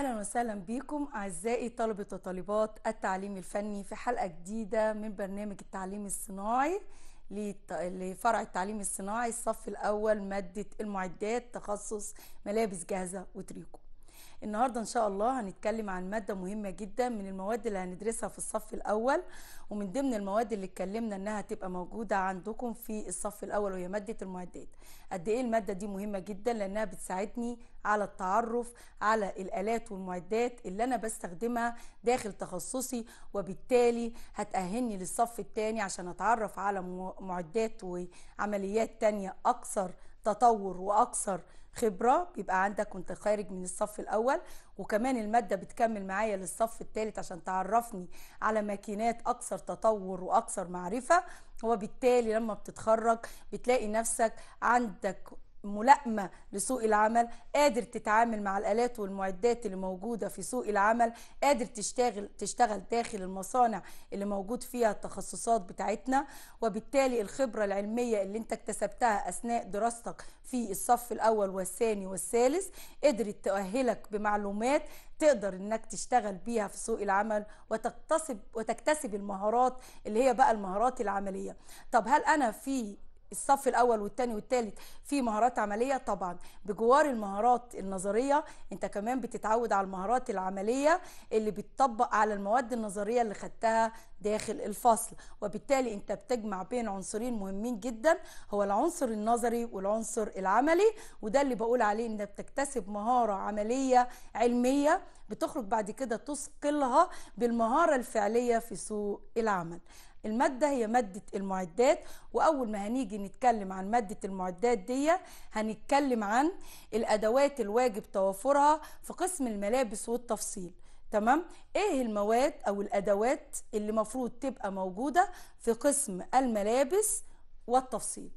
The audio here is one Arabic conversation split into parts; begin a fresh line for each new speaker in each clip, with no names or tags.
اهلا وسهلا بكم اعزائي طلبه وطالبات التعليم الفني في حلقه جديده من برنامج التعليم الصناعي لفرع التعليم الصناعي الصف الاول ماده المعدات تخصص ملابس جاهزه وتريكو النهارده ان شاء الله هنتكلم عن ماده مهمه جدا من المواد اللي هندرسها في الصف الاول ومن ضمن المواد اللي اتكلمنا انها تبقى موجوده عندكم في الصف الاول وهي ماده المعدات قد ايه الماده دي مهمه جدا لانها بتساعدني على التعرف على الالات والمعدات اللي انا بستخدمها داخل تخصصي وبالتالي هتاهلني للصف الثاني عشان اتعرف على معدات وعمليات تانية اكثر تطور واكثر خبره بيبقى عندك كنت خارج من الصف الاول وكمان الماده بتكمل معايا للصف الثالث عشان تعرفني على ماكينات اكثر تطور واكثر معرفه وبالتالي لما بتتخرج بتلاقي نفسك عندك ملائمة لسوق العمل قادر تتعامل مع الآلات والمعدات اللي موجودة في سوق العمل قادر تشتغل, تشتغل داخل المصانع اللي موجود فيها التخصصات بتاعتنا وبالتالي الخبرة العلمية اللي انت اكتسبتها أثناء دراستك في الصف الأول والثاني والثالث قدرت تؤهلك بمعلومات تقدر انك تشتغل بيها في سوق العمل وتكتسب وتكتسب المهارات اللي هي بقى المهارات العمليه طب هل انا في الصف الاول والثاني والثالث في مهارات عمليه طبعا بجوار المهارات النظريه انت كمان بتتعود على المهارات العمليه اللي بتطبق على المواد النظريه اللي خدتها داخل الفصل وبالتالي انت بتجمع بين عنصرين مهمين جدا هو العنصر النظري والعنصر العملي وده اللي بقول عليه انك بتكتسب مهاره عمليه علميه بتخرج بعد كده تثقلها بالمهاره الفعليه في سوق العمل المادة هي مادة المعدات وأول ما هنيجي نتكلم عن مادة المعدات دي هنتكلم عن الأدوات الواجب توافرها في قسم الملابس والتفصيل تمام ايه المواد او الادوات اللي مفروض تبقى موجودة في قسم الملابس والتفصيل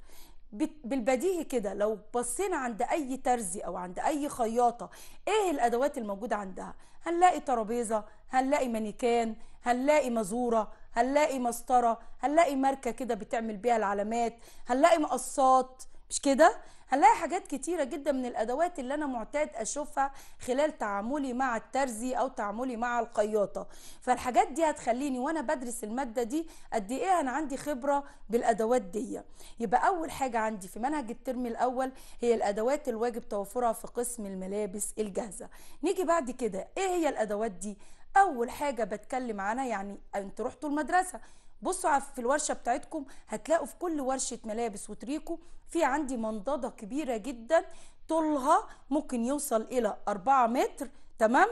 بالبديهي كده لو بصينا عند اي ترزي او عند اي خياطه ايه الادوات الموجوده عندها هنلاقي ترابيزه هنلاقي مانيكان هنلاقي مزوره هنلاقي مسطره هنلاقي ماركه كده بتعمل بيها العلامات هنلاقي مقصات مش كده هنلاقي حاجات كتيرة جدا من الأدوات اللي أنا معتاد أشوفها خلال تعاملي مع الترزي أو تعاملي مع الخياطة فالحاجات دي هتخليني وأنا بدرس المادة دي قد إيه أنا عندي خبرة بالأدوات دي يبقى أول حاجة عندي في منهج الترم الأول هي الأدوات الواجب توفرها في قسم الملابس الجاهزة نيجي بعد كده إيه هي الأدوات دي اول حاجه بتكلم عنها يعني انتوا رحتوا المدرسه بصوا في الورشه بتاعتكم هتلاقوا في كل ورشه ملابس وتريكو في عندي منضده كبيره جدا طولها ممكن يوصل الى 4 متر تمام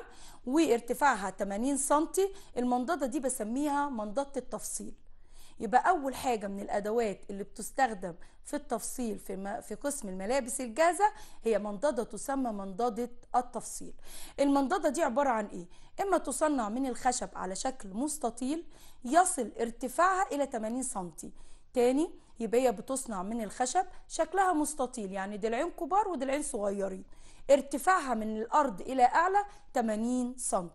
وارتفاعها 80 سم المنضده دي بسميها منضده التفصيل يبقى اول حاجه من الادوات اللي بتستخدم في التفصيل في في قسم الملابس الجاهزه هي منضده تسمى منضده التفصيل المنضده دي عباره عن ايه اما تصنع من الخشب على شكل مستطيل يصل ارتفاعها الى 80 سم تاني يبقى هي بتصنع من الخشب شكلها مستطيل يعني ضلعين كبار وضلعين صغيرين ارتفاعها من الارض الى اعلى 80 سم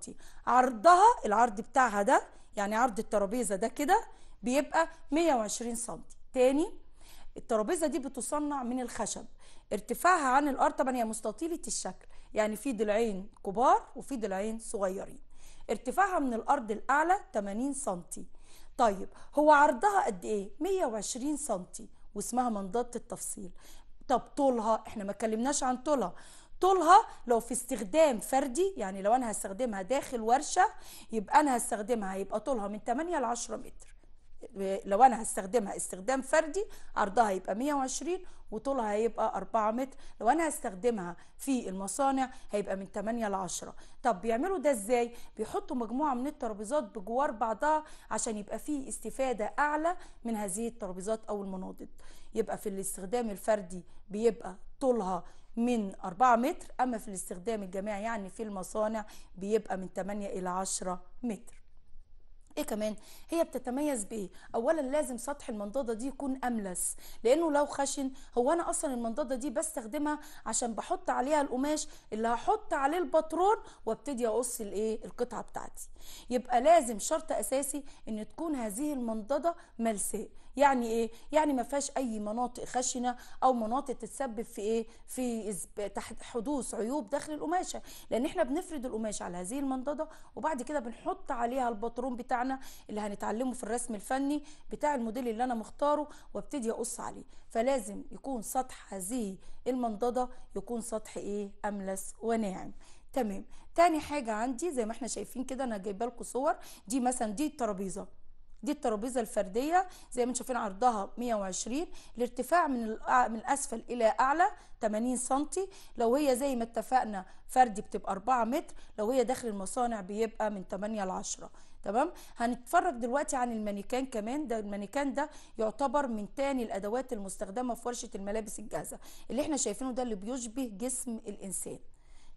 عرضها العرض بتاعها ده يعني عرض الترابيزه ده كده بيبقى 120 سم تاني الترابيزه دي بتصنع من الخشب ارتفاعها عن الارض طبعا هي مستطيله الشكل يعني في ضلعين كبار وفي ضلعين صغيرين ارتفاعها من الارض الاعلى 80 سم طيب هو عرضها قد ايه 120 سم واسمها منضده التفصيل طب طولها احنا ما اتكلمناش عن طولها طولها لو في استخدام فردي يعني لو انا هستخدمها داخل ورشه يبقى انا هستخدمها هيبقى طولها من 8 ل 10 متر لو انا هستخدمها استخدام فردي عرضها هيبقى 120 وطولها هيبقى 4 متر لو انا هستخدمها في المصانع هيبقى من 8 ل 10 طب بيعملوا ده ازاي بيحطوا مجموعه من الترابيزات بجوار بعضها عشان يبقى فيه استفاده اعلى من هذه الترابيزات او المناضد يبقى في الاستخدام الفردي بيبقى طولها من 4 متر اما في الاستخدام الجماعي يعني في المصانع بيبقى من 8 الى 10 متر ايه كمان هي بتتميز بايه اولا لازم سطح المنضده دي يكون املس لانه لو خشن هو انا اصلا المنضده دي بستخدمها عشان بحط عليها القماش اللي هحط عليه الباترون وابتدي اقص الايه القطعه بتاعتي يبقى لازم شرط اساسي ان تكون هذه المنضده ملساء يعني ايه يعني ما فيهاش اي مناطق خشنه او مناطق تتسبب في ايه في تحت حدوث عيوب داخل القماشه لان احنا بنفرد القماشه على هذه المنضده وبعد كده بنحط عليها البطرون بتاعنا اللي هنتعلمه في الرسم الفني بتاع الموديل اللي انا مختاره وابتدي اقص عليه فلازم يكون سطح هذه المنضده يكون سطح ايه املس وناعم تمام تاني حاجه عندي زي ما احنا شايفين كده انا جايبه لكم صور دي مثلا دي الترابيزه دي الترابيزه الفرديه زي ما انتم شايفين عرضها 120 الارتفاع من من اسفل الى اعلى 80 سم لو هي زي ما اتفقنا فردي بتبقى 4 متر لو هي داخل المصانع بيبقى من 8 ل 10 تمام هنتفرج دلوقتي عن المانيكان كمان ده المانيكان ده يعتبر من تاني الادوات المستخدمه في ورشه الملابس الجاهزه اللي احنا شايفينه ده اللي بيشبه جسم الانسان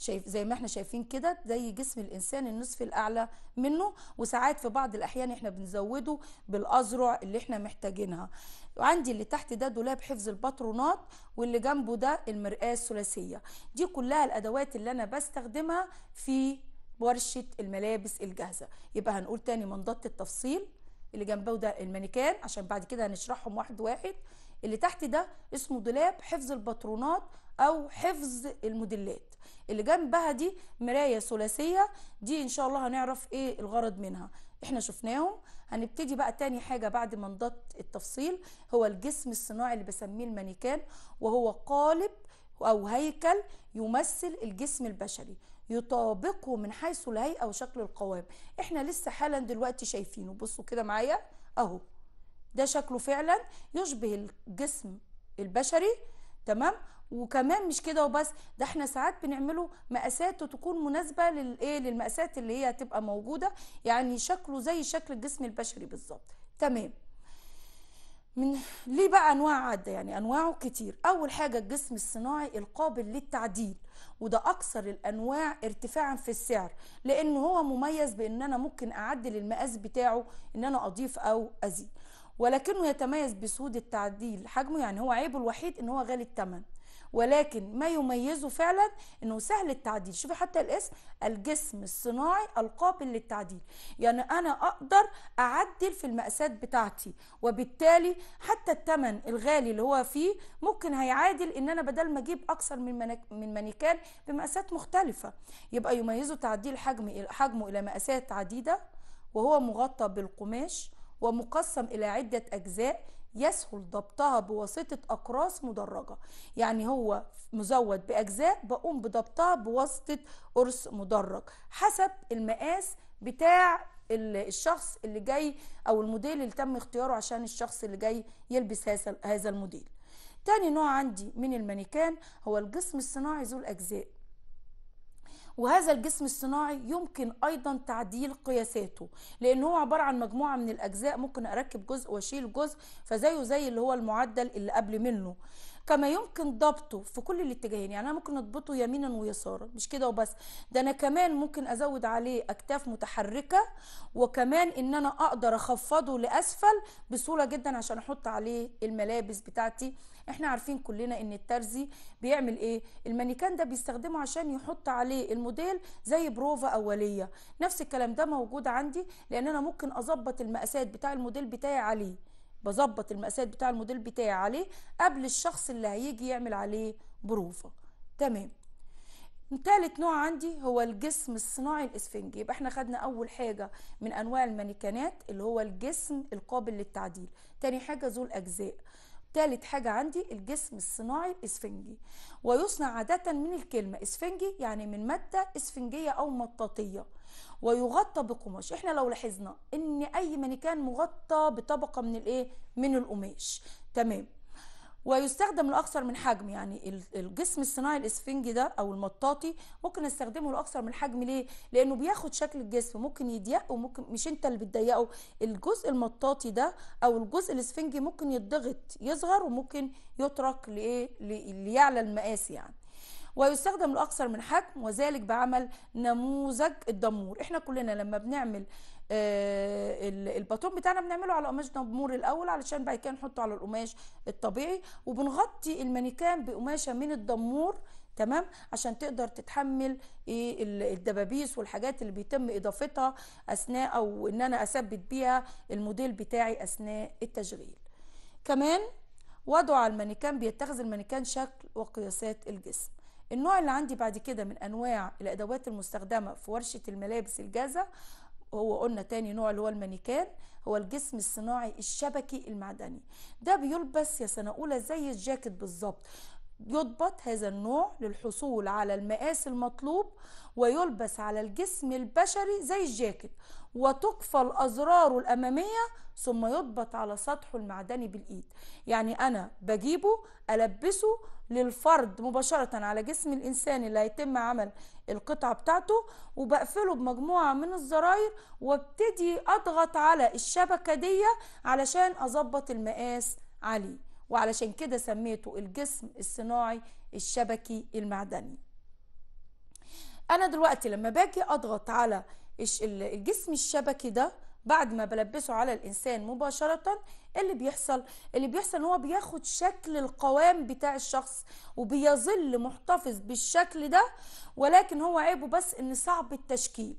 شايف زي ما احنا شايفين كده زي جسم الانسان النصف الاعلى منه وساعات في بعض الاحيان احنا بنزوده بالاذرع اللي احنا محتاجينها وعندي اللي تحت ده دولاب حفظ الباترونات واللي جنبه ده المرآة الثلاثية دي كلها الادوات اللي انا بستخدمها في ورشة الملابس الجاهزة يبقى هنقول تاني منضدة التفصيل اللي جنبه ده المانيكان عشان بعد كده هنشرحهم واحد واحد اللي تحت ده اسمه دولاب حفظ الباترونات او حفظ الموديلات اللي جنبها دي مرايه ثلاثيه دي ان شاء الله هنعرف ايه الغرض منها احنا شفناهم هنبتدي بقى تاني حاجه بعد ما نضط التفصيل هو الجسم الصناعي اللي بسميه المانيكان وهو قالب او هيكل يمثل الجسم البشري يطابقه من حيث الهيئه وشكل القوام احنا لسه حالا دلوقتي شايفينه بصوا كده معايا اهو ده شكله فعلا يشبه الجسم البشري تمام وكمان مش كده وبس ده احنا ساعات بنعمله مقاسات تكون مناسبه للايه للمقاسات اللي هي هتبقى موجوده يعني شكله زي شكل الجسم البشري بالظبط تمام من ليه بقى انواع عدة يعني انواعه كتير اول حاجة الجسم الصناعي القابل للتعديل وده اكثر الانواع ارتفاعا في السعر لان هو مميز بان انا ممكن اعدل المقاس بتاعه ان انا اضيف او ازيد ولكنه يتميز بسود التعديل حجمه يعني هو عيبه الوحيد ان هو غالي الثمن ولكن ما يميزه فعلا انه سهل التعديل شوفي حتى الاسم الجسم الصناعي القابل للتعديل يعني انا اقدر اعدل في المقاسات بتاعتي وبالتالي حتى الثمن الغالي اللي هو فيه ممكن هيعادل ان انا بدل ما اجيب اكثر من منك من مانيكان بمقاسات مختلفه يبقى يميزه تعديل حجم حجمه الى مقاسات عديده وهو مغطى بالقماش ومقسم إلى عدة أجزاء يسهل ضبطها بواسطة أقراص مدرجة يعني هو مزود بأجزاء بقوم بضبطها بواسطة قرص مدرج حسب المقاس بتاع الشخص اللي جاي أو الموديل اللي تم اختياره عشان الشخص اللي جاي يلبس هذا الموديل تاني نوع عندي من المانيكان هو الجسم الصناعي ذو الأجزاء وهذا الجسم الصناعي يمكن ايضا تعديل قياساته لان هو عباره عن مجموعه من الاجزاء ممكن اركب جزء واشيل جزء فزيه زي اللي هو المعدل اللي قبل منه كما يمكن ضبطه في كل الاتجاهين يعني انا ممكن اضبطه يمينا ويسارا مش كده وبس ده انا كمان ممكن ازود عليه اكتاف متحركه وكمان ان انا اقدر اخفضه لاسفل بسهوله جدا عشان احط عليه الملابس بتاعتي احنا عارفين كلنا ان الترزي بيعمل ايه المانيكان ده بيستخدمه عشان يحط عليه الموديل زي بروفا اوليه نفس الكلام ده موجود عندي لان انا ممكن اظبط المقاسات بتاع الموديل بتاعي عليه بظبط المقاسات بتاع الموديل بتاعي عليه قبل الشخص اللي هيجي يعمل عليه بروفا تمام ثالث نوع عندي هو الجسم الصناعي الاسفنجي يبقى احنا خدنا اول حاجه من انواع المانيكانات اللي هو الجسم القابل للتعديل تاني حاجه ذو الاجزاء تالت حاجة عندي الجسم الصناعي الإسفنجي ويصنع عادة من الكلمة إسفنجي يعني من مادة إسفنجية أو مطاطية ويغطى بقماش احنا لو لاحظنا ان اي منكان مغطى بطبقة من الايه من القماش تمام ويستخدم لاكثر من حجم يعني الجسم الصناعي الاسفنجي ده او المطاطي ممكن نستخدمه لاكثر من حجم ليه لانه بياخد شكل الجسم ممكن يضيق وممكن مش انت اللي بتضيقه الجزء المطاطي ده او الجزء الاسفنجي ممكن يتضغط يصغر وممكن يترك لايه ليعلى المقاس يعني ويستخدم لاكثر من حجم وذلك بعمل نموذج الدمور احنا كلنا لما بنعمل آه، الباتون بتاعنا بنعمله على قماش دمور الاول علشان بعد كده نحطه على القماش الطبيعي وبنغطي المانيكان بقماشه من الدمور تمام عشان تقدر تتحمل ايه الدبابيس والحاجات اللي بيتم اضافتها اثناء او ان انا اثبت بيها الموديل بتاعي اثناء التشغيل كمان وضع المانيكان بيتخذ المانيكان شكل وقياسات الجسم النوع اللي عندي بعد كده من انواع الادوات المستخدمه في ورشه الملابس الجاهزه هو قلنا تاني نوع اللي هو المانيكان هو الجسم الصناعي الشبكي المعدني ده بيلبس يا سنة أولى زي الجاكيت بالظبط يضبط هذا النوع للحصول على المقاس المطلوب ويلبس على الجسم البشري زي الجاكيت وتقفل أزراره الأمامية ثم يضبط على سطحه المعدني بالإيد يعني أنا بجيبه ألبسه للفرد مباشرة على جسم الإنسان اللي هيتم عمل القطعة بتاعته وبقفله بمجموعة من الزراير وابتدي أضغط على الشبكة دي علشان أظبط المقاس عليه وعلشان كده سميته الجسم الصناعي الشبكي المعدني أنا دلوقتي لما باجي أضغط على الجسم الشبكي ده بعد ما بلبسه على الانسان مباشره اللي بيحصل اللي بيحصل ان هو بياخد شكل القوام بتاع الشخص وبيظل محتفظ بالشكل ده ولكن هو عيبه بس ان صعب التشكيل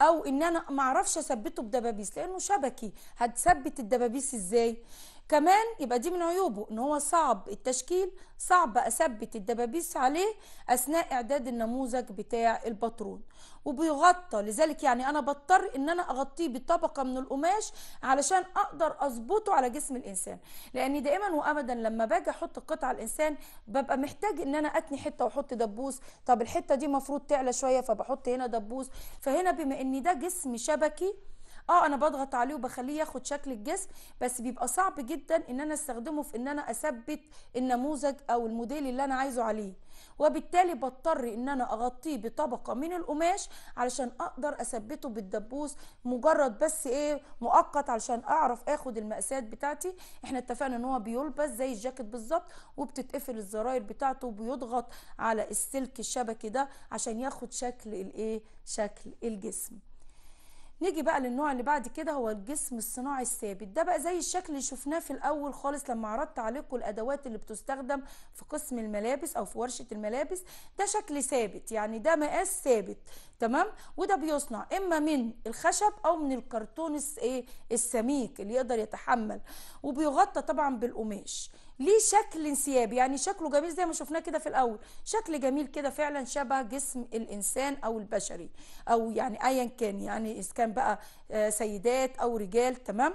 او ان انا معرفش اثبته بدبابيس لانه شبكي هتثبت الدبابيس ازاي كمان يبقى دي من عيوبه ان هو صعب التشكيل صعب اثبت الدبابيس عليه اثناء اعداد النموذج بتاع الباترون وبيغطى لذلك يعني انا بضطر ان انا اغطيه بطبقه من القماش علشان اقدر اظبطه على جسم الانسان لان دائما وابدا لما باجي احط القطعه الانسان ببقى محتاج ان انا اتني حته واحط دبوس طب الحته دي مفروض تعلى شويه فبحط هنا دبوس فهنا بما ان ده جسم شبكي اه انا بضغط عليه وبخليه ياخد شكل الجسم بس بيبقى صعب جدا ان انا استخدمه في ان انا اثبت النموذج او الموديل اللي انا عايزه عليه وبالتالي بضطر ان انا اغطيه بطبقه من القماش علشان اقدر اثبته بالدبوس مجرد بس ايه مؤقت علشان اعرف اخد المقاسات بتاعتي احنا اتفقنا ان هو بيلبس زي الجاكيت بالظبط وبتتقفل الزراير بتاعته وبيضغط على السلك الشبكي ده عشان ياخد شكل الايه شكل الجسم نيجي بقى للنوع اللي بعد كده هو الجسم الصناعي الثابت ده بقى زي الشكل اللي شفناه في الاول خالص لما عرضت عليكم الادوات اللي بتستخدم في قسم الملابس او في ورشه الملابس ده شكل ثابت يعني ده مقاس ثابت تمام وده بيصنع اما من الخشب او من الكرتون ايه السميك اللي يقدر يتحمل وبيغطى طبعا بالقماش ليه شكل انسياب يعني شكله جميل زي ما شفناه كده في الاول شكل جميل كده فعلا شبه جسم الانسان او البشري او يعني ايا كان يعني اذا كان بقى آه، سيدات او رجال تمام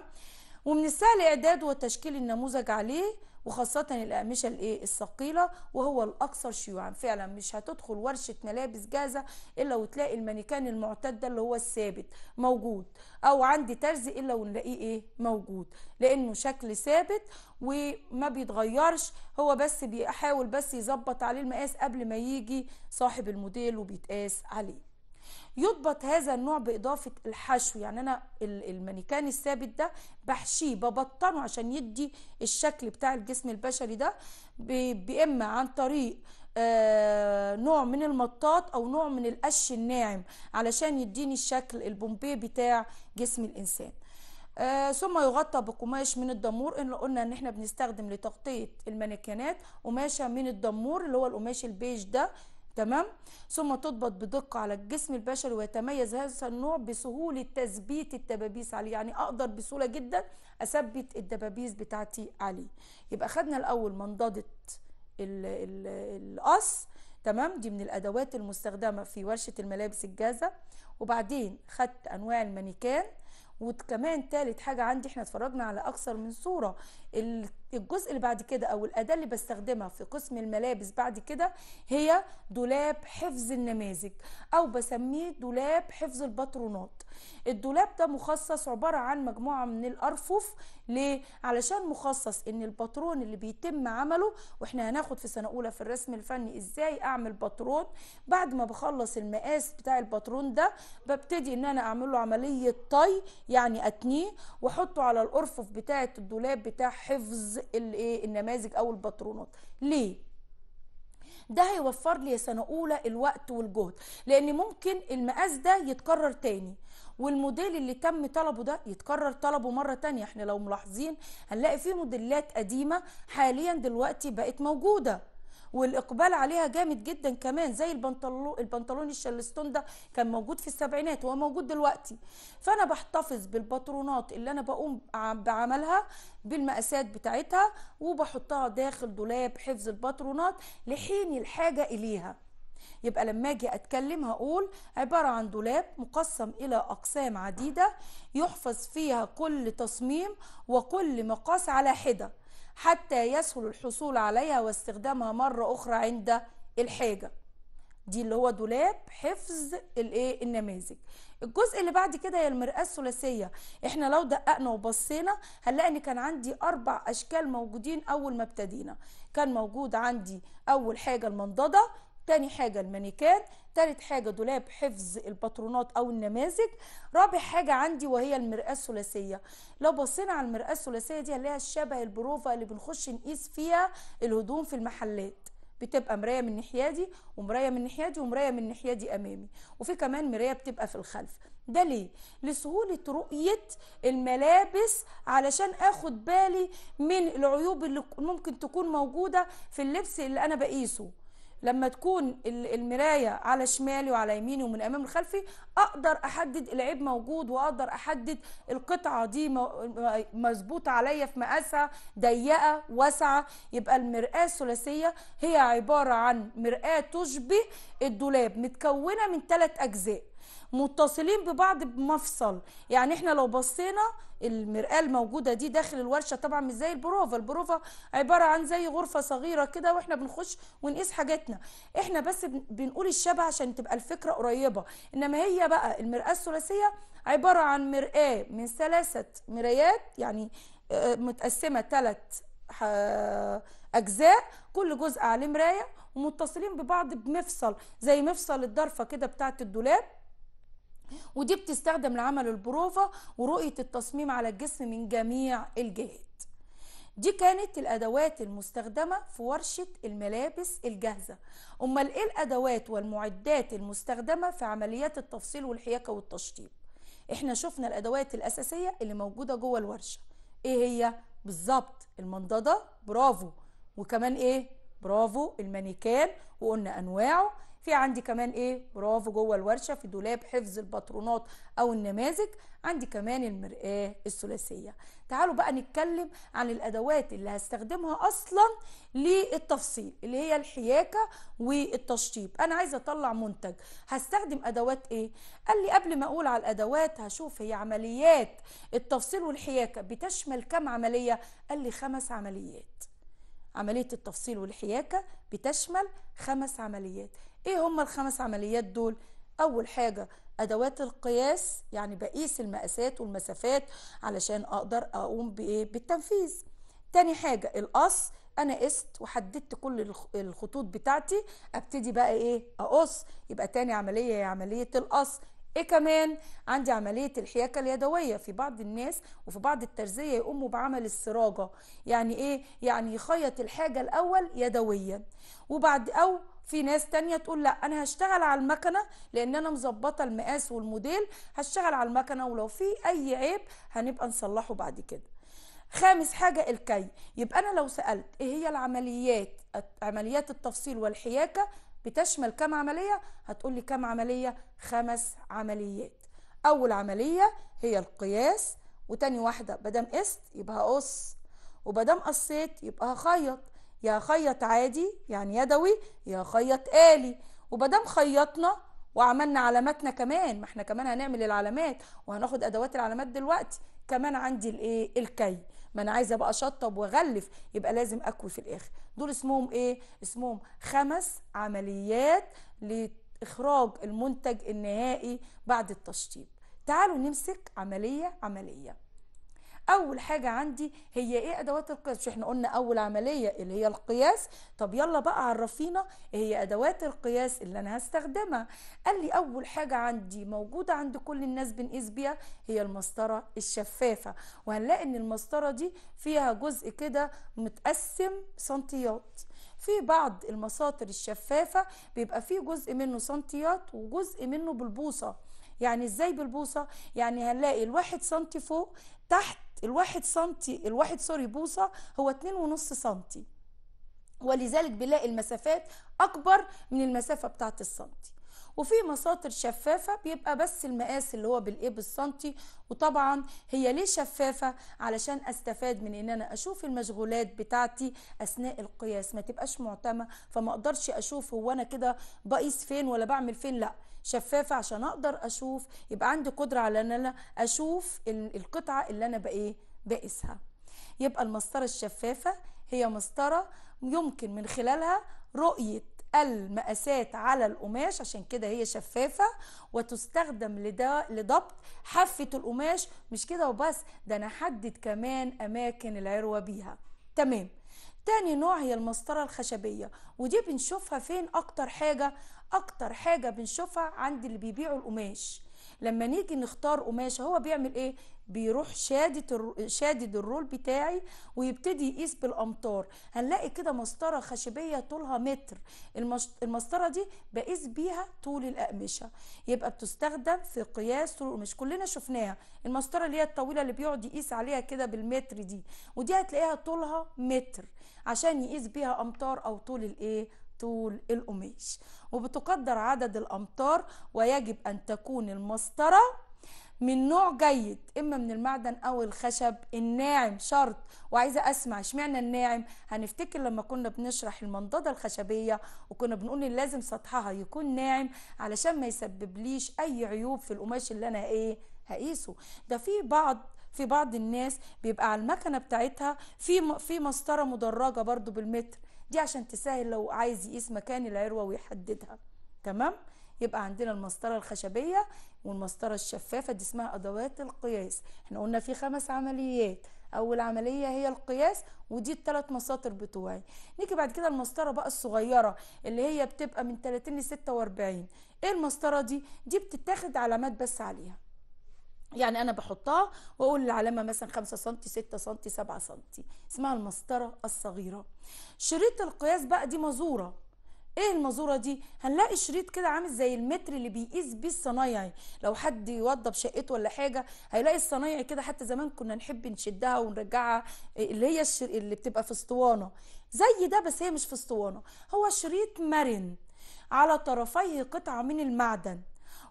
ومن السهل اعداد وتشكيل النموذج عليه وخاصة الأقمشة الايه الثقيلة وهو الأكثر شيوعا فعلا مش هتدخل ورشة ملابس جاهزة إلا وتلاقي المانيكان المعتدة اللي هو الثابت موجود أو عندي ترز إلا ونلاقيه إيه موجود لأنه شكل ثابت وما بيتغيرش هو بس بيحاول بس يظبط عليه المقاس قبل ما يجي صاحب الموديل وبيتقاس عليه يضبط هذا النوع باضافه الحشو يعني انا المانيكان الثابت ده بحشيه ببطنه عشان يدي الشكل بتاع الجسم البشري ده باما عن طريق آه، نوع من المطاط او نوع من القش الناعم علشان يديني الشكل البومبي بتاع جسم الانسان آه ثم يغطى بقماش من الدمور إن قلنا ان احنا بنستخدم لتغطيه المانيكانات قماشه من الدمور اللي هو القماش البيج ده تمام ثم تضبط بدقه على الجسم البشري ويتميز هذا النوع بسهوله تثبيت الدبابيس عليه يعني اقدر بسهوله جدا اثبت الدبابيس بتاعتي عليه يبقى خدنا الاول منضده القص تمام دي من الادوات المستخدمه في ورشه الملابس الجاهزه وبعدين خدت انواع المانيكان وكمان تالت حاجه عندي احنا اتفرجنا على اكثر من صوره الجزء اللي بعد كده او الاداه اللي بستخدمها في قسم الملابس بعد كده هي دولاب حفظ النماذج او بسميه دولاب حفظ الباترونات الدولاب ده مخصص عباره عن مجموعه من الارفف ليه علشان مخصص ان الباترون اللي بيتم عمله واحنا هناخد في سنه اولى في الرسم الفني ازاي اعمل باترون بعد ما بخلص المقاس بتاع الباترون ده ببتدي ان انا اعمل له عمليه طي يعني اتنيه واحطه على الارفف بتاعه الدولاب بتاع حفظ الايه النماذج او الباترونات ليه ده هيوفر لي سنه اولى الوقت والجهد لان ممكن المقاس ده يتكرر تاني والموديل اللي تم طلبه ده يتكرر طلبه مرة تانية احنا لو ملاحظين هنلاقي فيه موديلات قديمة حاليا دلوقتي بقت موجودة والاقبال عليها جامد جدا كمان زي البنطلون البنطلون الشلستون ده كان موجود في السبعينات وهو موجود دلوقتي فانا بحتفظ بالباترونات اللي انا بقوم بعملها بالمقاسات بتاعتها وبحطها داخل دولاب حفظ الباترونات لحين الحاجه اليها يبقى لما اجي اتكلم هقول عباره عن دولاب مقسم الى اقسام عديده يحفظ فيها كل تصميم وكل مقاس على حده حتى يسهل الحصول عليها واستخدامها مرة أخرى عند الحاجة دي اللي هو دولاب حفظ الايه النماذج الجزء اللي بعد كده هي المرآة الثلاثية احنا لو دققنا وبصينا هنلاقي ان كان عندي اربع اشكال موجودين اول ما ابتدينا كان موجود عندي اول حاجة المنضدة تاني حاجة المانيكان تالت حاجه دولاب حفظ الباترونات او النماذج رابع حاجه عندي وهي المرآه الثلاثيه لو بصينا على المرآه الثلاثيه دي هنلاقيها شبه البروفا اللي بنخش نقيس فيها الهدوم في المحلات بتبقى مرايه من الناحيه دي ومرايه من الناحيه دي ومرايه من الناحيه دي امامي وفي كمان مرايه بتبقى في الخلف ده ليه لسهوله رؤيه الملابس علشان اخد بالي من العيوب اللي ممكن تكون موجوده في اللبس اللي انا بقيسه لما تكون المرايه على شمالي وعلى يميني ومن امام الخلفي اقدر احدد العيب موجود واقدر احدد القطعه دي مظبوطه عليا في مقاسها ضيقه واسعه يبقى المراه الثلاثيه هي عباره عن مراه تشبه الدولاب متكونه من ثلاث اجزاء متصلين ببعض بمفصل يعني احنا لو بصينا المرآة الموجودة دي داخل الورشة طبعا مش زي البروفة البروفة عبارة عن زي غرفة صغيرة كده واحنا بنخش ونقيس حاجاتنا احنا بس بنقول الشبه عشان تبقى الفكرة قريبة انما هي بقى المرآة الثلاثية عبارة عن مرآة من ثلاثة مرايات يعني آه، آه، متقسمة ثلاث آه، اجزاء كل جزء عليه مرايه ومتصلين ببعض بمفصل زي مفصل الضرفه كده بتاعه الدولاب ودي بتستخدم لعمل البروفة ورؤية التصميم على الجسم من جميع الجهات دي كانت الأدوات المستخدمة في ورشة الملابس الجاهزة أمال إيه الأدوات والمعدات المستخدمة في عمليات التفصيل والحياكة والتشطيب إحنا شفنا الأدوات الأساسية اللي موجودة جوه الورشة إيه هي بالظبط المنضدة برافو وكمان إيه برافو المانيكان وقلنا أنواعه في عندي كمان ايه برافو جوه الورشه في دولاب حفظ الباترونات او النماذج عندي كمان المرآه الثلاثيه تعالوا بقى نتكلم عن الادوات اللي هستخدمها اصلا للتفصيل اللي هي الحياكه والتشطيب انا عايزه اطلع منتج هستخدم ادوات ايه قال لي قبل ما اقول على الادوات هشوف هي عمليات التفصيل والحياكه بتشمل كم عمليه قال لي خمس عمليات عمليه التفصيل والحياكه بتشمل خمس عمليات ايه هم الخمس عمليات دول اول حاجه ادوات القياس يعني بقيس المقاسات والمسافات علشان اقدر اقوم بايه بالتنفيذ تاني حاجه القص انا قست وحددت كل الخطوط بتاعتي ابتدي بقى ايه اقص يبقى تاني عمليه هي عمليه القص ايه كمان عندي عمليه الحياكه اليدويه في بعض الناس وفي بعض الترزيه يقوموا بعمل السراجه يعني ايه يعني يخيط الحاجه الاول يدويا وبعد او في ناس تانية تقول لا انا هشتغل على المكنه لان انا مظبطه المقاس والموديل هشتغل على المكنه ولو في اي عيب هنبقى نصلحه بعد كده خامس حاجة الكي يبقى أنا لو سألت إيه هي العمليات عمليات التفصيل والحياكة بتشمل كم عملية هتقول لي كم عملية خمس عمليات أول عملية هي القياس وتاني واحدة بدم قست يبقى هقص وبدم قصيت يبقى هخيط يا خيط عادي يعني يدوي يا خيط آلي وبدام خيطنا وعملنا علاماتنا كمان ما احنا كمان هنعمل العلامات وهناخد ادوات العلامات دلوقتي كمان عندي الايه الكي ما انا عايزه بقى اشطب واغلف يبقى لازم اكوي في الاخر دول اسمهم ايه اسمهم خمس عمليات لاخراج المنتج النهائي بعد التشطيب تعالوا نمسك عمليه عمليه اول حاجه عندي هي ايه ادوات القياس احنا قلنا اول عمليه اللي هي القياس طب يلا بقى عرفينا ايه هي ادوات القياس اللي انا هستخدمها قال لي اول حاجه عندي موجوده عند كل الناس بنقيس بيها هي المسطره الشفافه وهنلاقي ان المسطره دي فيها جزء كده متقسم سنتيات في بعض المساطر الشفافة بيبقى فيه جزء منه سنتيات وجزء منه بالبوصة يعني ازاي بالبوصة يعني هنلاقي الواحد سنتي فوق تحت الواحد سنتي الواحد سوري بوصة هو اتنين ونص سنتي ولذلك بنلاقي المسافات أكبر من المسافة بتاعت السنتي وفي مساطر شفافه بيبقى بس المقاس اللي هو بالايه بالسنتي وطبعا هي ليه شفافه علشان استفاد من ان انا اشوف المشغولات بتاعتي اثناء القياس ما تبقاش معتمه فما اقدرش اشوف هو انا كده بقيس فين ولا بعمل فين لا شفافه عشان اقدر اشوف يبقى عندي قدره على ان انا اشوف القطعه اللي انا بايه بقيسها يبقى المسطره الشفافه هي مسطره يمكن من خلالها رؤيه المقاسات على القماش عشان كده هي شفافة وتستخدم لضبط حافة القماش مش كده وبس ده أنا حدد كمان أماكن العروة بيها تمام تاني نوع هي المسطرة الخشبية ودي بنشوفها فين أكتر حاجة أكتر حاجة بنشوفها عند اللي بيبيعوا القماش لما نيجي نختار قماشه هو بيعمل ايه بيروح شادد شادد الرول بتاعي ويبتدي يقيس بالامتار هنلاقي كده مسطره خشبيه طولها متر المسطره دي بقيس بيها طول الاقمشه يبقى بتستخدم في قياس طول القماش كلنا شفناها المسطره اللي هي الطويله اللي بيقعد يقيس عليها كده بالمتر دي ودي هتلاقيها طولها متر عشان يقيس بيها امتار او طول الايه طول القماش وبتقدر عدد الأمتار ويجب أن تكون المسطرة من نوع جيد اما من المعدن او الخشب الناعم شرط وعايزه اسمع اشمعنى الناعم هنفتكر لما كنا بنشرح المنضده الخشبيه وكنا بنقول ان لازم سطحها يكون ناعم علشان ما يسبب ليش اي عيوب في القماش اللي انا ايه هقيسه ده في بعض في بعض الناس بيبقى على المكنه بتاعتها في في مسطره مدرجه برده بالمتر دي عشان تسهل لو عايز يقيس مكان العروه ويحددها تمام يبقى عندنا المسطره الخشبيه والمسطره الشفافه دي اسمها ادوات القياس احنا قلنا في خمس عمليات اول عمليه هي القياس ودي الثلاث مساطر بتوعي نيجي بعد كده المسطره بقى الصغيره اللي هي بتبقى من 30 ل 46 ايه المسطره دي دي بتتاخد علامات بس عليها يعني انا بحطها واقول العلامه مثلا 5 سم 6 سم 7 سم اسمها المسطره الصغيره شريط القياس بقى دي مزوره ايه المزوره دي هنلاقي شريط كده عامل زي المتر اللي بيقيس بيه الصنايعي لو حد يوضب شقته ولا حاجه هيلاقي الصنايعي كده حتى زمان كنا نحب نشدها ونرجعها اللي هي الشر... اللي بتبقى في اسطوانه زي ده بس هي مش في اسطوانه هو شريط مرن على طرفيه قطعه من المعدن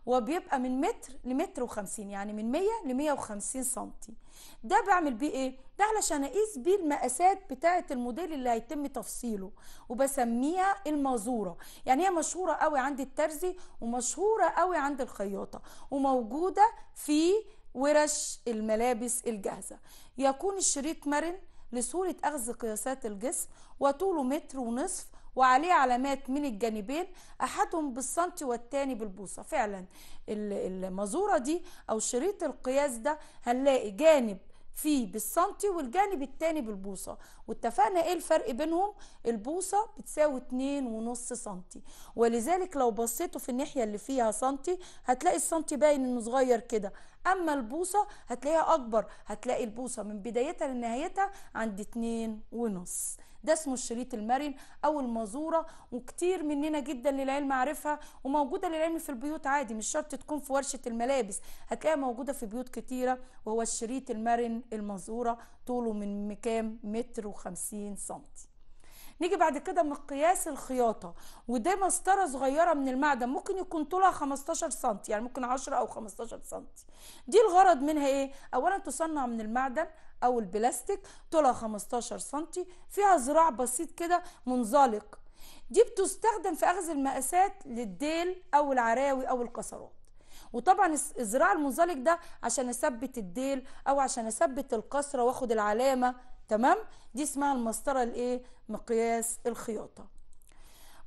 وبيبقى من متر لمتر وخمسين يعني من مية لمية وخمسين سنتي ده بعمل بيه ايه؟ ده علشان اقيس بيه المقاسات بتاعة الموديل اللي هيتم تفصيله وبسميها المازورة يعني هي مشهورة قوي عند الترزي ومشهورة قوي عند الخياطة وموجودة في ورش الملابس الجاهزة يكون الشريط مرن لسهولة أخذ قياسات الجسم وطوله متر ونصف وعليه علامات من الجانبين احدهم بالسنتي والتاني بالبوصه فعلا المازوره دي او شريط القياس ده هنلاقي جانب فيه بالسنتي والجانب التاني بالبوصه واتفقنا ايه الفرق بينهم البوصه بتساوي اتنين ونص سنتي ولذلك لو بصيتوا في الناحيه اللي فيها سنتي هتلاقي السنتي باين انه صغير كده اما البوصه هتلاقيها اكبر هتلاقي البوصه من بدايتها لنهايتها عند اتنين ونص ده اسمه الشريط المرن او المازوره وكتير مننا جدا للعلم عارفها وموجوده للعلم في البيوت عادي مش شرط تكون في ورشه الملابس هتلاقيها موجوده في بيوت كتيره وهو الشريط المرن المازوره طوله من كام متر وخمسين سنتي نيجي بعد كده مقياس الخياطه وده مسطره صغيره من المعدن ممكن يكون طولها 15 سم يعني ممكن 10 او 15 سم دي الغرض منها ايه اولا تصنع من المعدن او البلاستيك طولها 15 سم فيها ذراع بسيط كده منزلق دي بتستخدم في اخذ المقاسات للديل او العراوي او القصرات وطبعا الذراع المنزلق ده عشان اثبت الديل او عشان اثبت القصره واخد العلامه تمام دي اسمها المسطره الايه مقياس الخياطه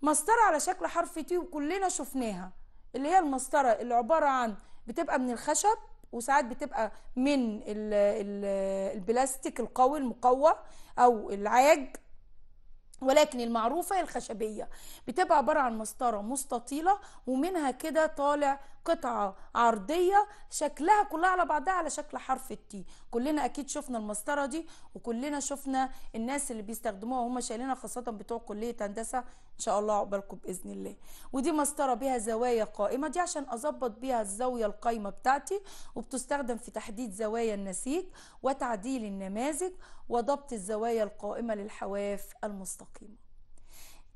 مسطره على شكل حرف تي وكلنا شفناها اللي هي المسطره اللي عباره عن بتبقى من الخشب وساعات بتبقى من الـ الـ البلاستيك القوي المقوى او العاج ولكن المعروفه الخشبيه بتبقى عباره عن مسطره مستطيله ومنها كده طالع قطعه عرضيه شكلها كلها على بعضها على شكل حرف التي كلنا اكيد شفنا المسطره دي وكلنا شفنا الناس اللي بيستخدموها وهم شايلينها خاصه بتوع كليه هندسه ان شاء الله عقبالكم باذن الله ودي مسطره بها زوايا قائمه دي عشان اظبط بها الزاويه القايمه بتاعتي وبتستخدم في تحديد زوايا النسيج وتعديل النماذج وضبط الزوايا القائمه للحواف المستقيمه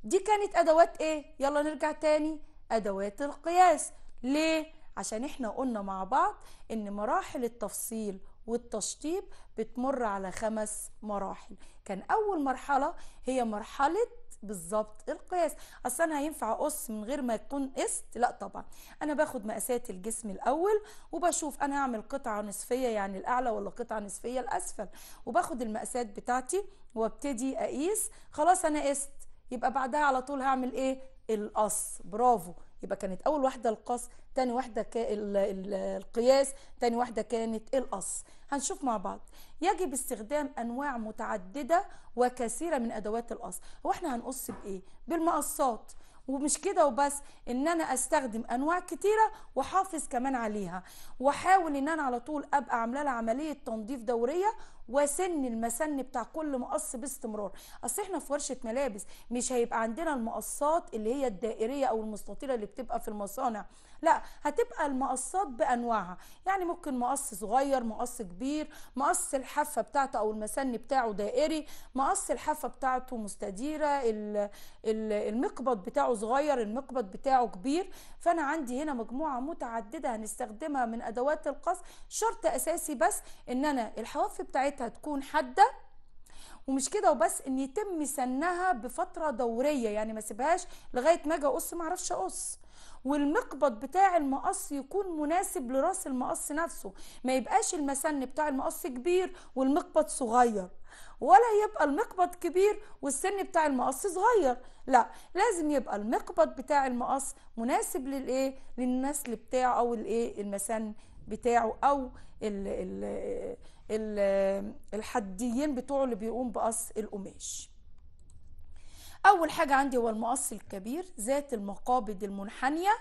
دي كانت ادوات ايه يلا نرجع تاني ادوات القياس ليه؟ عشان احنا قلنا مع بعض ان مراحل التفصيل والتشطيب بتمر على خمس مراحل كان اول مرحله هي مرحله بالظبط القياس اصل انا هينفع اقص من غير ما يكون قست لا طبعا انا باخد مقاسات الجسم الاول وبشوف انا هعمل قطعه نصفيه يعني الاعلى ولا قطعه نصفيه الاسفل وباخد المقاسات بتاعتي وابتدي اقيس خلاص انا قست يبقى بعدها على طول هعمل ايه القص برافو يبقى كانت اول واحده القص تاني واحده كا القياس تاني واحده كانت القص هنشوف مع بعض يجب استخدام انواع متعدده وكثيره من ادوات القص هو احنا هنقص بايه بالمقصات ومش كده وبس ان انا استخدم انواع كتيره واحافظ كمان عليها واحاول ان انا على طول ابقى عامله لها عمليه تنظيف دوريه وسن المسن بتاع كل مقص باستمرار اصل احنا في ورشه ملابس مش هيبقى عندنا المقصات اللي هي الدائريه او المستطيله اللي بتبقى في المصانع لا هتبقى المقصات بانواعها يعني ممكن مقص صغير مقص كبير مقص الحافه بتاعته او المسن بتاعه دائري مقص الحافه بتاعته مستديره المقبض بتاعه صغير المقبض بتاعه كبير فانا عندي هنا مجموعه متعدده هنستخدمها من ادوات القص شرط اساسي بس ان انا الحواف بتاعتها بتاعتها تكون حاده ومش كده وبس ان يتم سنها بفتره دوريه يعني ما سيبهاش لغايه ما اجي اقص ما اعرفش اقص والمقبض بتاع المقص يكون مناسب لراس المقص نفسه ما يبقاش المسن بتاع المقص كبير والمقبض صغير ولا يبقى المقبض كبير والسن بتاع المقص صغير لا لازم يبقى المقبض بتاع المقص مناسب للايه للنسل بتاعه او الايه المسن بتاعه او ال ال الحديين بتوعه اللي بيقوم بقص القماش اول حاجه عندي هو المقص الكبير ذات المقابض المنحنيه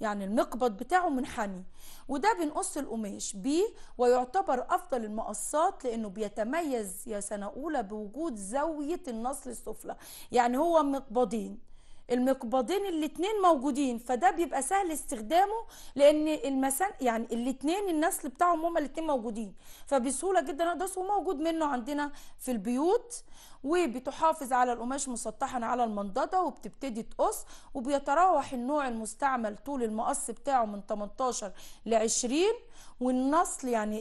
يعني المقبض بتاعه منحني وده بنقص القماش بيه ويعتبر افضل المقصات لانه بيتميز يا سنه اولى بوجود زاويه النصل السفلى يعني هو مقبضين المقبضين الاثنين موجودين فده بيبقى سهل استخدامه لان المسان يعني الاثنين النسل بتاعهم هما الاثنين موجودين فبسهوله جدا اقدر وموجود منه عندنا في البيوت وبتحافظ على القماش مسطحا على المنضده وبتبتدي تقص وبيتراوح النوع المستعمل طول المقص بتاعه من 18 ل 20 والنسل يعني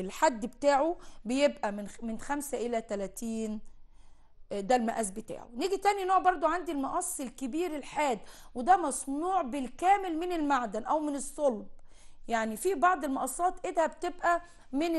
الحد بتاعه بيبقى من من 5 الى 30 ده المقاس بتاعه نيجي تاني نوع برضو عندي المقص الكبير الحاد وده مصنوع بالكامل من المعدن او من الصلب يعني في بعض المقصات ايدها بتبقى من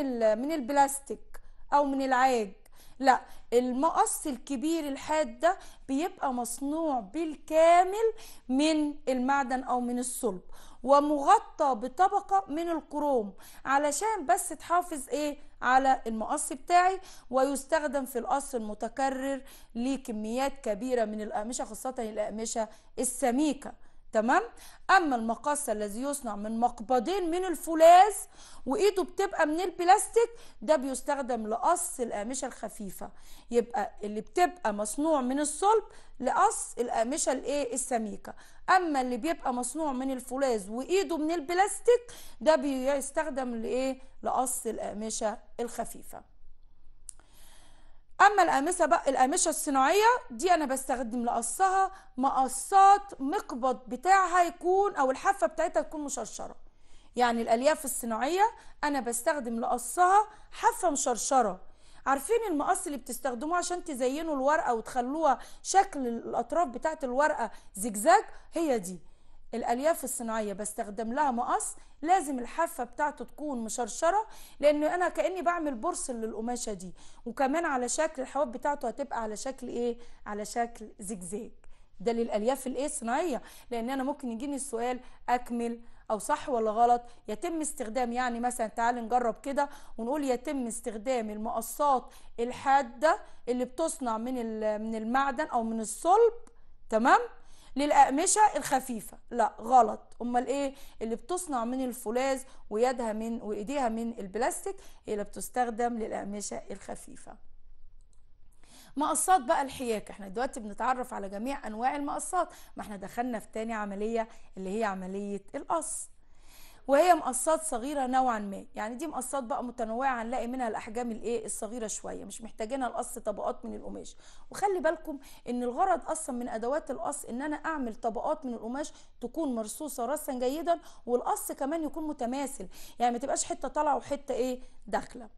من البلاستيك او من العاج لا المقص الكبير الحاد ده بيبقى مصنوع بالكامل من المعدن او من الصلب ومغطى بطبقه من الكروم علشان بس تحافظ ايه على المقص بتاعي ويستخدم في القص المتكرر لكميات كبيرة من الأقمشة خاصة الأقمشة السميكة تمام اما المقص الذي يصنع من مقبضين من الفولاذ وايده بتبقى من البلاستيك ده بيستخدم لقص الاقمشه الخفيفه يبقى اللي بتبقى مصنوع من الصلب لقص الاقمشه الايه السميكه اما اللي بيبقى مصنوع من الفولاذ وايده من البلاستيك ده بيستخدم لايه لقص الاقمشه الخفيفه اما القامسه بقى القامشه الصناعيه دي انا بستخدم لقصها مقصات مقبض بتاعها يكون او الحافه بتاعتها تكون مشرشره يعني الالياف الصناعيه انا بستخدم لقصها حافه مشرشره عارفين المقص اللي بتستخدموه عشان تزينوا الورقه وتخلوها شكل الاطراف بتاعت الورقه زجزاج هي دي الالياف الصناعيه بستخدم لها مقص لازم الحافه بتاعته تكون مشرشره لان انا كاني بعمل برص للقماشه دي وكمان على شكل الحواف بتاعته هتبقى على شكل ايه على شكل زجزاج ده للالياف الايه الصناعيه لان انا ممكن يجيني السؤال اكمل او صح ولا غلط يتم استخدام يعني مثلا تعال نجرب كده ونقول يتم استخدام المقصات الحاده اللي بتصنع من من المعدن او من الصلب تمام للأقمشة الخفيفة لا غلط امال ايه اللي بتصنع من الفولاذ ويدها من وايديها من البلاستيك هي اللي بتستخدم للأقمشة الخفيفة مقصات بقى الحياكة احنا دلوقتي بنتعرف على جميع انواع المقصات ما احنا دخلنا في تاني عملية اللي هي عملية القص وهي مقصات صغيره نوعا ما يعني دي مقصات بقى متنوعه هنلاقي منها الاحجام الايه الصغيره شويه مش محتاجينها لقص طبقات من القماش وخلي بالكم ان الغرض اصلا من ادوات القص ان انا اعمل طبقات من القماش تكون مرصوصه رصا جيدا والقص كمان يكون متماثل يعني ما تبقاش حته طالعه وحته ايه داخله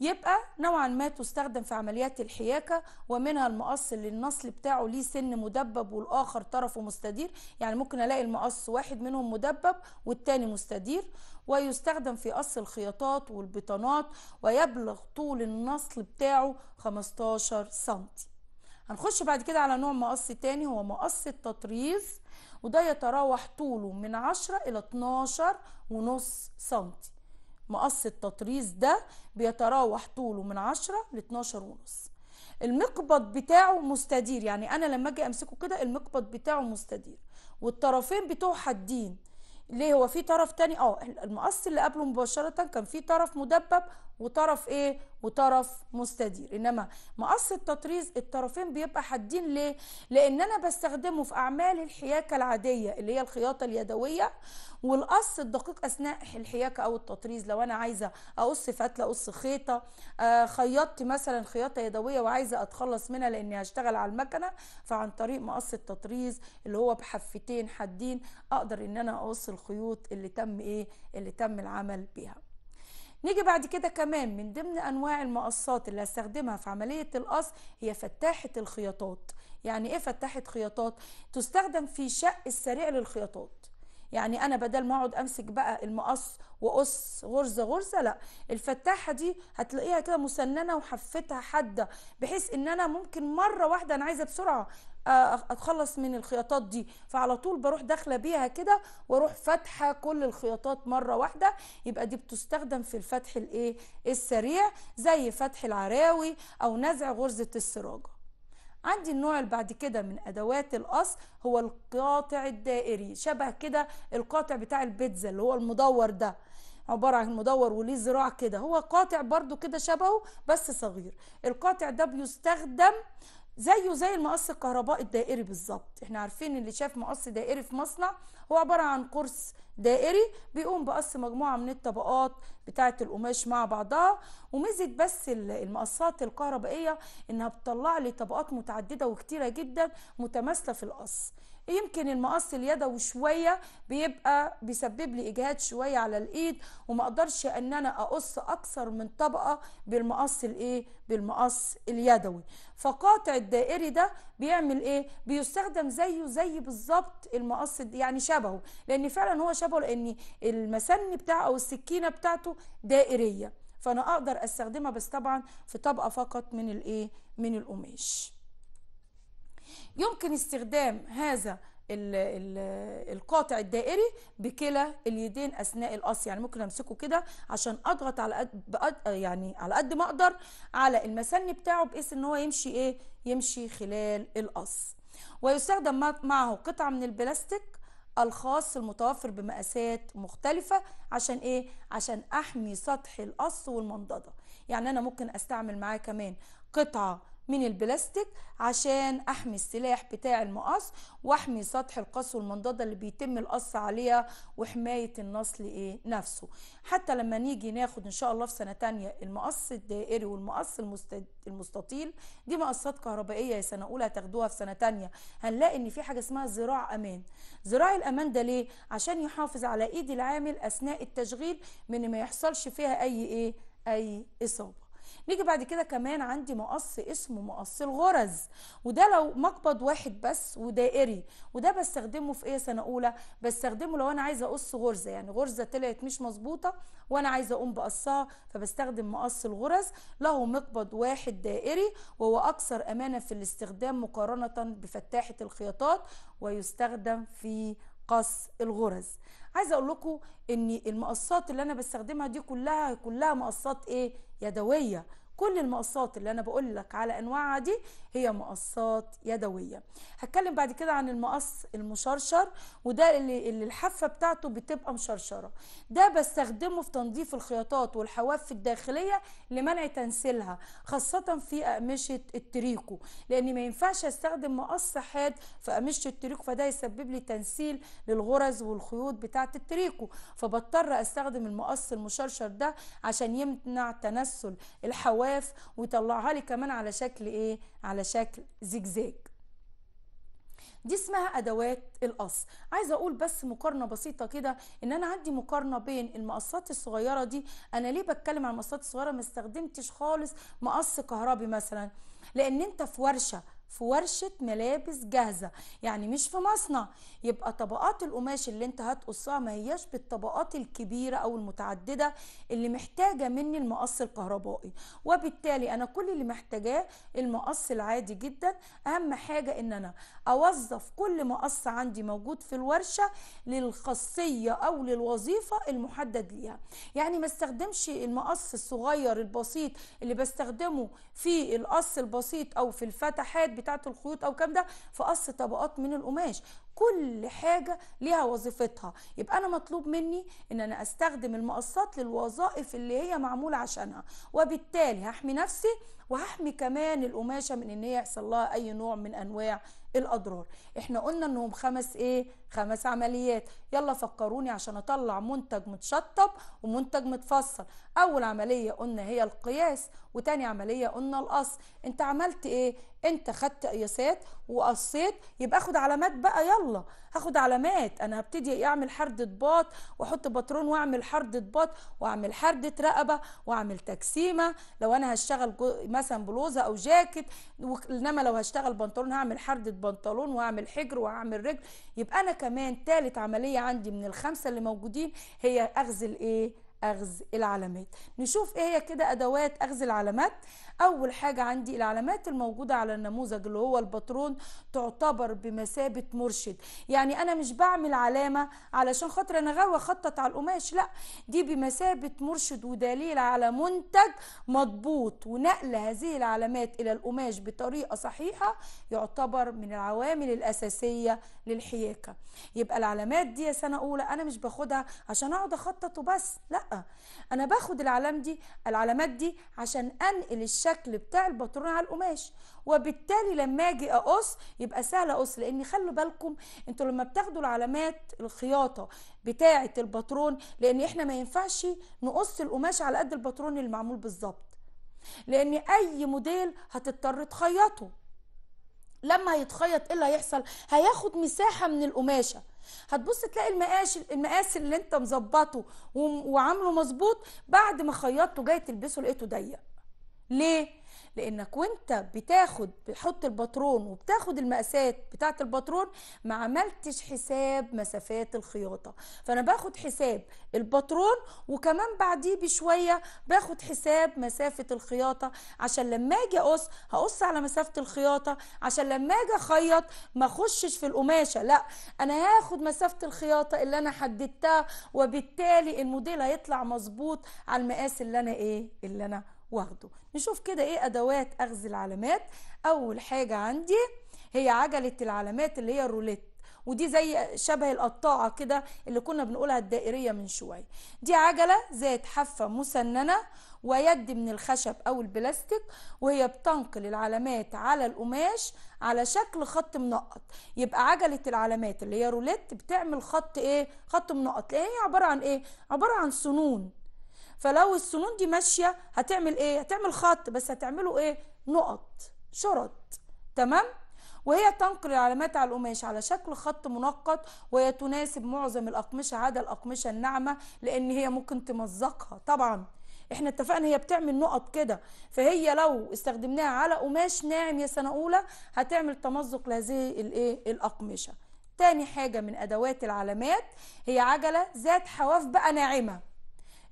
يبقى نوعا ما تستخدم في عمليات الحياكه ومنها المقص اللي النصل بتاعه ليه سن مدبب والاخر طرفه مستدير يعني ممكن الاقي المقص واحد منهم مدبب والتاني مستدير ويستخدم في قص الخياطات والبطانات ويبلغ طول النصل بتاعه 15 سنتي هنخش بعد كده على نوع مقص تاني هو مقص التطريز وده يتراوح طوله من 10 الى 12 ونص سنتي مقص التطريز ده بيتراوح طوله من 10 ل 12 ونص المقبض بتاعه مستدير يعني انا لما اجي امسكه كده المقبض بتاعه مستدير والطرفين بتوعه حادين ليه هو في طرف تاني اه المقص اللي قبله مباشره كان في طرف مدبب وطرف ايه وطرف مستدير انما مقص التطريز الطرفين بيبقى حادين ليه لان انا بستخدمه في اعمال الحياكه العاديه اللي هي الخياطه اليدويه والقص الدقيق اثناء الحياكه او التطريز لو انا عايزه اقص فتله اقص خيطه آه خيطت مثلا خياطه يدويه وعايزه اتخلص منها لاني هشتغل على المكنه فعن طريق مقص التطريز اللي هو بحفتين حادين اقدر ان انا اقص الخيوط اللي تم ايه اللي تم العمل بيها نيجي بعد كده كمان من ضمن انواع المقصات اللي هستخدمها في عمليه القص هي فتاحه الخياطات يعني ايه فتاحه خياطات تستخدم في شق السريع للخياطات يعني انا بدل ما اقعد امسك بقى المقص واقص غرزه غرزه لا الفتاحه دي هتلاقيها كده مسننه وحفتها حاده بحيث ان انا ممكن مره واحده انا عايزه بسرعه اتخلص من الخياطات دي فعلى طول بروح داخله بيها كده واروح فاتحه كل الخياطات مره واحده يبقى دي بتستخدم في الفتح الايه السريع زي فتح العراوي او نزع غرزه السراجه عندي النوع اللي بعد كده من ادوات القص هو القاطع الدائري شبه كده القاطع بتاع البيتزا اللي هو المدور ده عبارة عن مدور وليه ذراع كده هو قاطع برضو كده شبهه بس صغير القاطع ده بيستخدم زيه زي المقص الكهربائي الدائري بالظبط احنا عارفين اللي شاف مقص دائري في مصنع هو عباره عن قرص دائري بيقوم بقص مجموعه من الطبقات بتاعه القماش مع بعضها وميزه بس المقصات الكهربائيه انها بتطلع لي طبقات متعدده وكتيره جدا متماثله في القص يمكن المقص اليدوي شويه بيبقى بيسبب لي اجهاد شويه على الايد وما اقدرش ان انا اقص اكثر من طبقه بالمقص الايه بالمقص اليدوي فقاطع الدائري ده بيعمل ايه بيستخدم زيه زي بالظبط المقص يعني شبهه لان فعلا هو شبهه لان المسن بتاعه او السكينه بتاعته دائريه فانا اقدر استخدمها بس طبعا في طبقه فقط من الايه من القماش يمكن استخدام هذا القاطع الدائري بكلا اليدين اثناء القص يعني ممكن امسكه كده عشان اضغط على قد يعني على قد ما اقدر على المسن بتاعه بحيث ان هو يمشي ايه يمشي خلال القص ويستخدم معه قطعه من البلاستيك الخاص المتوفر بمقاسات مختلفة عشان ايه؟ عشان احمي سطح القص والمنضدة يعني انا ممكن استعمل معاه كمان قطعة من البلاستيك عشان احمي السلاح بتاع المقص واحمي سطح القص والمنضده اللي بيتم القص عليها وحمايه النصل ايه نفسه حتى لما نيجي ناخد ان شاء الله في سنه تانية المقص الدائري والمقص المستطيل دي مقصات كهربائيه يا سنه اولى هتاخدوها في سنه تانية هنلاقي ان في حاجه اسمها زراع امان زراع الامان ده ليه عشان يحافظ على ايد العامل اثناء التشغيل من ما يحصلش فيها اي ايه اي اصابه نيجي بعد كده كمان عندي مقص اسمه مقص الغرز وده لو مقبض واحد بس ودائري وده بستخدمه في ايه سنه اولى بستخدمه لو انا عايزه اقص غرزه يعني غرزه طلعت مش مظبوطه وانا عايزه اقوم بقصها فبستخدم مقص الغرز له مقبض واحد دائري وهو اكثر امانه في الاستخدام مقارنه بفتاحه الخياطات ويستخدم في قص الغرز عايزه اقول لكم ان المقصات اللي انا بستخدمها دي كلها كلها مقصات ايه يدويه كل المقصات اللي انا بقول لك على انواعها دي هي مقصات يدويه هتكلم بعد كده عن المقص المشرشر وده اللي, اللي الحافه بتاعته بتبقى مشرشره ده بستخدمه في تنظيف الخياطات والحواف الداخليه لمنع تنسيلها خاصه في اقمشه التريكو لان ما ينفعش استخدم مقص حاد في اقمشه التريكو فده يسبب لي تنسيل للغرز والخيوط بتاعه التريكو فبضطر استخدم المقص المشرشر ده عشان يمنع تنسل الحواف الطواف ويطلعها لي كمان على شكل ايه على شكل زجزاج دي اسمها ادوات القص عايزه اقول بس مقارنه بسيطه كده ان انا عندي مقارنه بين المقصات الصغيره دي انا ليه بتكلم عن المقصات الصغيره ما استخدمتش خالص مقص كهربي مثلا لان انت في ورشه في ورشة ملابس جاهزة يعني مش في مصنع يبقى طبقات القماش اللي انت هتقصها ما هياش بالطبقات الكبيرة او المتعددة اللي محتاجة مني المقص الكهربائي وبالتالي انا كل اللي محتاجاه المقص العادي جدا اهم حاجة ان انا اوظف كل مقص عندي موجود في الورشة للخاصية او للوظيفة المحدد ليها يعني ما استخدمش المقص الصغير البسيط اللي بستخدمه في القص البسيط او في الفتحات بتاعه الخيوط او كام ده في قص طبقات من القماش كل حاجه ليها وظيفتها يبقى انا مطلوب مني ان انا استخدم المقصات للوظائف اللي هي معموله عشانها وبالتالي هحمي نفسي وهحمي كمان القماشه من ان هي يحصل لها اي نوع من انواع الاضرار احنا قلنا انهم خمس ايه خمس عمليات يلا فكروني عشان اطلع منتج متشطب ومنتج متفصل اول عمليه قلنا هي القياس وتاني عمليه قلنا القص انت عملت ايه انت خدت قياسات وقصيت يبقى اخد علامات بقى يلا هاخد علامات انا هبتدي اعمل حردة باط واحط باترون واعمل حردة باط واعمل حردة رقبة واعمل تجسيمة لو انا هشتغل مثلا بلوزة او جاكيت انما لو هشتغل بنطلون هعمل حردة بنطلون واعمل حجر واعمل رجل يبقى انا كمان ثالث عمليه عندي من الخمسه اللي موجودين هي اخذ الايه اخذ العلامات نشوف ايه هي كده ادوات اخذ العلامات اول حاجه عندي العلامات الموجوده على النموذج اللي هو الباترون تعتبر بمثابه مرشد يعني انا مش بعمل علامه علشان خاطر انا غاوه اخطط على القماش لا دي بمثابه مرشد ودليل على منتج مضبوط ونقل هذه العلامات الى القماش بطريقه صحيحه يعتبر من العوامل الاساسيه للحياكه يبقى العلامات دي يا سنه اولى انا مش باخدها عشان اقعد اخطط وبس لا انا باخد العلام دي العلامات دي عشان انقل الشكل الشكل بتاع الباترون على القماش وبالتالي لما اجي اقص يبقى سهل اقص لان خلوا بالكم انتوا لما بتاخدوا العلامات الخياطه بتاعه الباترون لان احنا ما ينفعش نقص القماش على قد الباترون المعمول بالظبط لان اي موديل هتضطر تخيطه لما هيتخيط ايه اللي هيحصل هياخد مساحه من القماشه هتبص تلاقي المقاس المقاس اللي انت مظبطه وعامله مظبوط بعد ما خيطته جاي تلبسه لقيته ضيق ليه؟ لانك وانت بتاخد بتحط الباترون وبتاخد المقاسات بتاعه الباترون ما عملتش حساب مسافات الخياطه فانا باخد حساب الباترون وكمان بعديه بشويه باخد حساب مسافه الخياطه عشان لما اجي اقص هقص على مسافه الخياطه عشان لما اجي اخيط ما اخشش في القماشه لا انا هاخد مسافه الخياطه اللي انا حددتها وبالتالي الموديل هيطلع مظبوط على المقاس اللي انا ايه اللي انا واخده نشوف كده ايه ادوات اخذ العلامات اول حاجه عندي هي عجله العلامات اللي هي الروليت ودي زي شبه القطاعه كده اللي كنا بنقولها الدائريه من شويه دي عجله ذات حافه مسننه ويد من الخشب او البلاستيك وهي بتنقل العلامات على القماش على شكل خط منقط يبقى عجله العلامات اللي هي روليت بتعمل خط ايه خط منقط لان هي عباره عن ايه عباره عن سنون فلو السنون دي ماشيه هتعمل ايه هتعمل خط بس هتعمله ايه نقط شرط تمام وهي تنقل العلامات على القماش على شكل خط منقط وهي تناسب معظم الأقمشة عدا الأقمشة الناعمة لأن هي ممكن تمزقها طبعا احنا اتفقنا هي بتعمل نقط كده فهي لو استخدمناها على قماش ناعم يا سنة أولى هتعمل تمزق لهذه الايه الأقمشة تاني حاجة من أدوات العلامات هي عجلة ذات حواف بقى ناعمة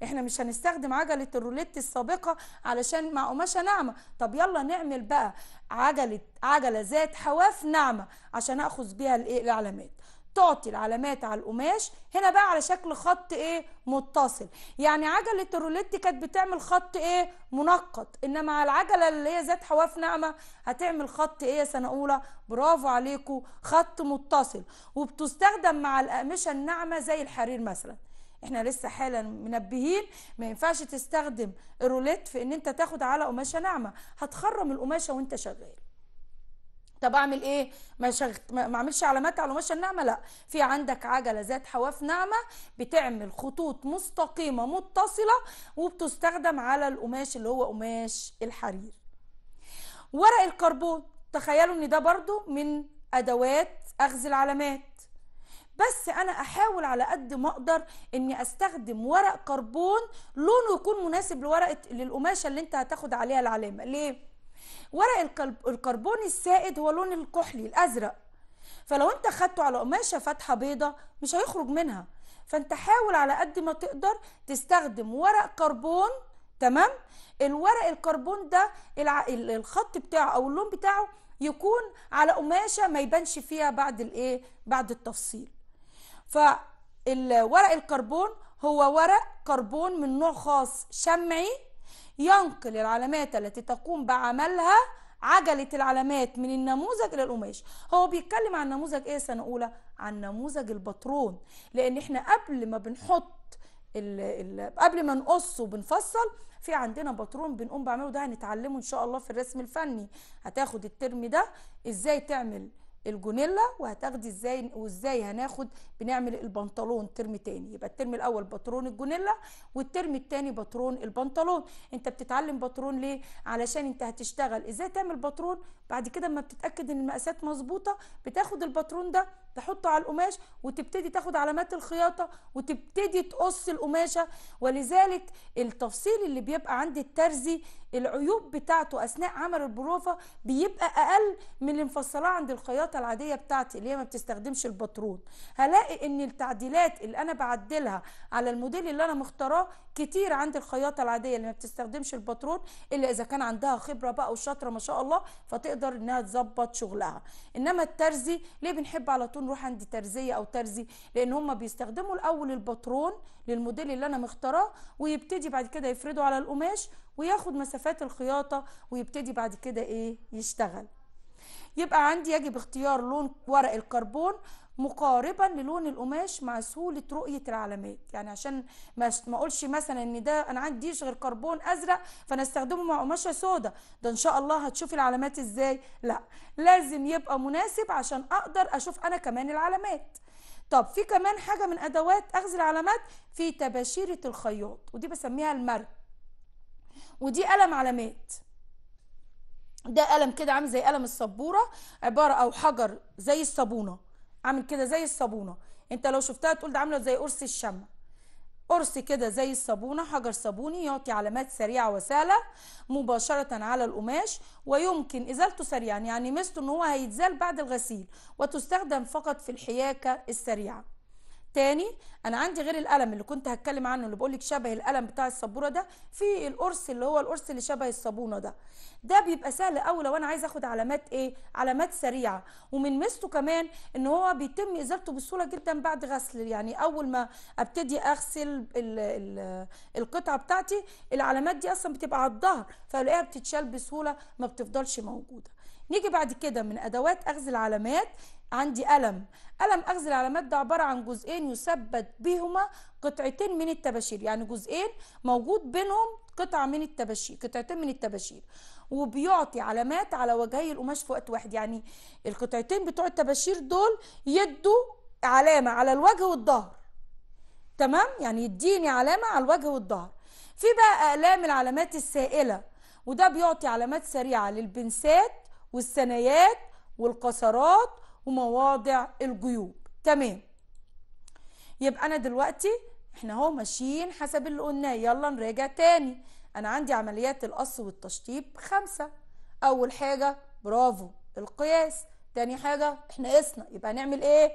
احنا مش هنستخدم عجله الروليت السابقه علشان مع قماشه ناعمه طب يلا نعمل بقى عجله عجله ذات حواف ناعمه عشان اخذ بيها الايه العلامات تعطي العلامات على القماش هنا بقى على شكل خط ايه متصل يعني عجله الروليت كانت بتعمل خط ايه منقط انما على العجله اللي هي ذات حواف ناعمه هتعمل خط ايه يا سنه اولى برافو عليكم خط متصل وبتستخدم مع الاقمشه الناعمه زي الحرير مثلا احنا لسه حالا منبهين ما ينفعش تستخدم الروليت في ان انت تاخد على قماشه ناعمه هتخرم القماشه وانت شغال طب اعمل ايه ما, شغ... ما اعملش علامات على القماشه الناعمه لا في عندك عجله ذات حواف ناعمه بتعمل خطوط مستقيمه متصله وبتستخدم على القماش اللي هو قماش الحرير ورق الكربون تخيلوا ان ده برضو من ادوات اخذ العلامات بس انا احاول على قد ما اقدر اني استخدم ورق كربون لونه يكون مناسب لورقه للقماشه اللي انت هتاخد عليها العلامه ليه ورق الكربون السائد هو لون الكحلي الازرق فلو انت خدته على قماشه فاتحه بيضه مش هيخرج منها فانت حاول على قد ما تقدر تستخدم ورق كربون تمام الورق الكربون ده الع... الخط بتاعه او اللون بتاعه يكون على قماشه ما يبانش فيها بعد الايه بعد التفصيل فالورق الكربون هو ورق كربون من نوع خاص شمعي ينقل العلامات التي تقوم بعملها عجلة العلامات من النموذج إلى القماش هو بيتكلم عن نموذج إيه سنة أولى عن نموذج البطرون لأن إحنا قبل ما بنحط الـ الـ قبل ما نقص وبنفصل في عندنا باترون بنقوم بعمله ده هنتعلمه ان شاء الله في الرسم الفني هتاخد الترم ده ازاي تعمل الجونيلا وهتاخدي ازاي وازاي هناخد بنعمل البنطلون ترم تاني يبقى الترم الاول باترون الجونيلا والترم التاني باترون البنطلون انت بتتعلم باترون ليه علشان انت هتشتغل ازاي تعمل باترون بعد كده اما بتتاكد ان المقاسات مظبوطه بتاخد الباترون ده تحطه على القماش وتبتدي تاخد علامات الخياطه وتبتدي تقص القماشه ولذلك التفصيل اللي بيبقى عند الترزي العيوب بتاعته اثناء عمل البروفه بيبقى اقل من اللي مفصلاه عند الخياطه العاديه بتاعتي اللي هي ما بتستخدمش الباترون هلاقي ان التعديلات اللي انا بعدلها على الموديل اللي انا مختاراه كتير عند الخياطه العاديه اللي ما بتستخدمش الباترون الا اذا كان عندها خبره بقى وشاطره ما شاء الله فتقدر انها تظبط شغلها انما الترزي ليه بنحب على طول نروح عند ترزيه او ترزي لان هم بيستخدموا الاول البطرون للموديل اللي انا مختاراه ويبتدي بعد كده يفرده على القماش وياخد مسافات الخياطه ويبتدي بعد كده ايه يشتغل يبقى عندي يجب اختيار لون ورق الكربون مقاربا للون القماش مع سهوله رؤيه العلامات يعني عشان ما اقولش مثلا ان ده انا عنديش غير كربون ازرق فانا استخدمه مع قماشه سودا ده ان شاء الله هتشوفي العلامات ازاي لا لازم يبقى مناسب عشان اقدر اشوف انا كمان العلامات طب في كمان حاجه من ادوات اخذ العلامات في تباشيره الخياط ودي بسميها المرء ودي قلم علامات ده قلم كده عامل زي قلم السبوره عباره او حجر زي الصابونه عامل كده زي الصابونه انت لو شفتها تقول ده عامله زي قرص الشمع قرص كده زي الصابونه حجر صابوني يعطي علامات سريعه وسهله مباشره على القماش ويمكن ازالته سريعا يعني ميزته ان هو هيتزال بعد الغسيل وتستخدم فقط في الحياكه السريعه تاني انا عندي غير الالم اللي كنت هتكلم عنه اللي بقول لك شبه الالم بتاع السبوره ده في القرص اللي هو القرص اللي شبه الصابونه ده ده بيبقى سهل قوي لو انا عايزه اخد علامات ايه علامات سريعه ومن ميزته كمان ان هو بيتم ازالته بسهوله جدا بعد غسل يعني اول ما ابتدي اغسل الـ الـ القطعه بتاعتي العلامات دي اصلا بتبقى على الظهر فالاقيها بتتشال بسهوله ما بتفضلش موجوده نيجي بعد كده من ادوات اخذ العلامات عندي قلم قلم اخذ العلامات ده عباره عن جزئين يثبت بهما قطعتين من التباشير يعني جزئين موجود بينهم قطعه من التباشير قطعتين من التباشير وبيعطي علامات على وجهي القماش في وقت واحد يعني القطعتين بتوع التباشير دول يدوا علامه على الوجه والظهر تمام يعني يديني علامه على الوجه والظهر في بقى اقلام العلامات السائله وده بيعطي علامات سريعه للبنسات والثنايات والقصرات ومواضع الجيوب تمام يبقى انا دلوقتي احنا اهو ماشيين حسب اللي قلناه يلا نراجع تاني انا عندي عمليات القص والتشطيب خمسة اول حاجة برافو القياس تاني حاجة احنا قصنا يبقى هنعمل ايه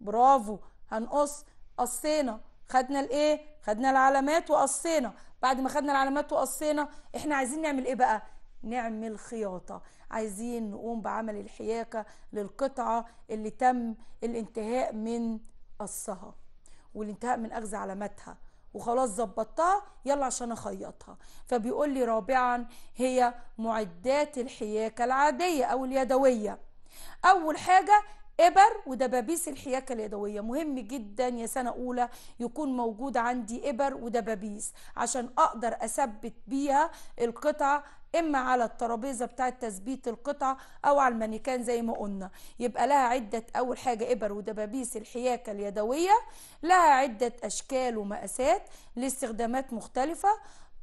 برافو هنقص قصينا خدنا الايه خدنا العلامات وقصينا بعد ما خدنا العلامات وقصينا احنا عايزين نعمل ايه بقى نعمل خياطة عايزين نقوم بعمل الحياكة للقطعة اللي تم الانتهاء من قصها والانتهاء من أخذ علاماتها وخلاص ظبطتها يلا عشان اخيطها فبيقول لي رابعا هي معدات الحياكه العاديه او اليدويه اول حاجه إبر ودبابيس الحياكة اليدوية مهم جدا يا سنة أولى يكون موجود عندي إبر ودبابيس عشان أقدر أثبت بيها القطعة اما على الترابيزه بتاعه تثبيت القطعه او على المانيكان زي ما قلنا يبقى لها عده اول حاجه ابر ودبابيس الحياكه اليدويه لها عده اشكال ومقاسات لاستخدامات مختلفه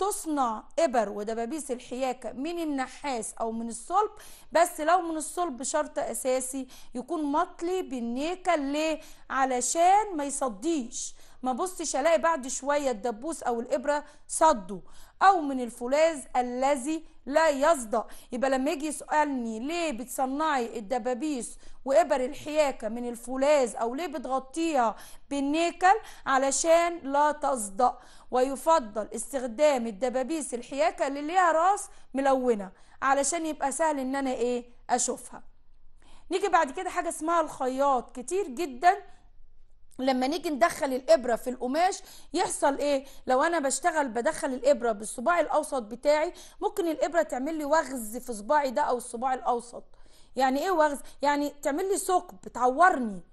تصنع إبر ودبابيس الحياكة من النحاس أو من الصلب بس لو من الصلب شرط أساسي يكون مطلي بالنيكل ليه؟ علشان ما يصديش ما بصش الاقي بعد شويه الدبوس او الابره صدوا او من الفولاذ الذي لا يصدأ يبقى لما يجي يسالني ليه بتصنعي الدبابيس وابر الحياكه من الفولاذ او ليه بتغطيها بالنيكل علشان لا تصدأ ويفضل استخدام الدبابيس الحياكه اللي ليها راس ملونه علشان يبقى سهل ان انا ايه اشوفها نيجي بعد كده حاجه اسمها الخياط كتير جدا لما نيجي ندخل الابره في القماش يحصل ايه لو انا بشتغل بدخل الابره بالصباع الاوسط بتاعي ممكن الابره تعمل لي وغز في صباعي ده او الصباع الاوسط يعني ايه وغز يعني تعمل لي ثقب تعورني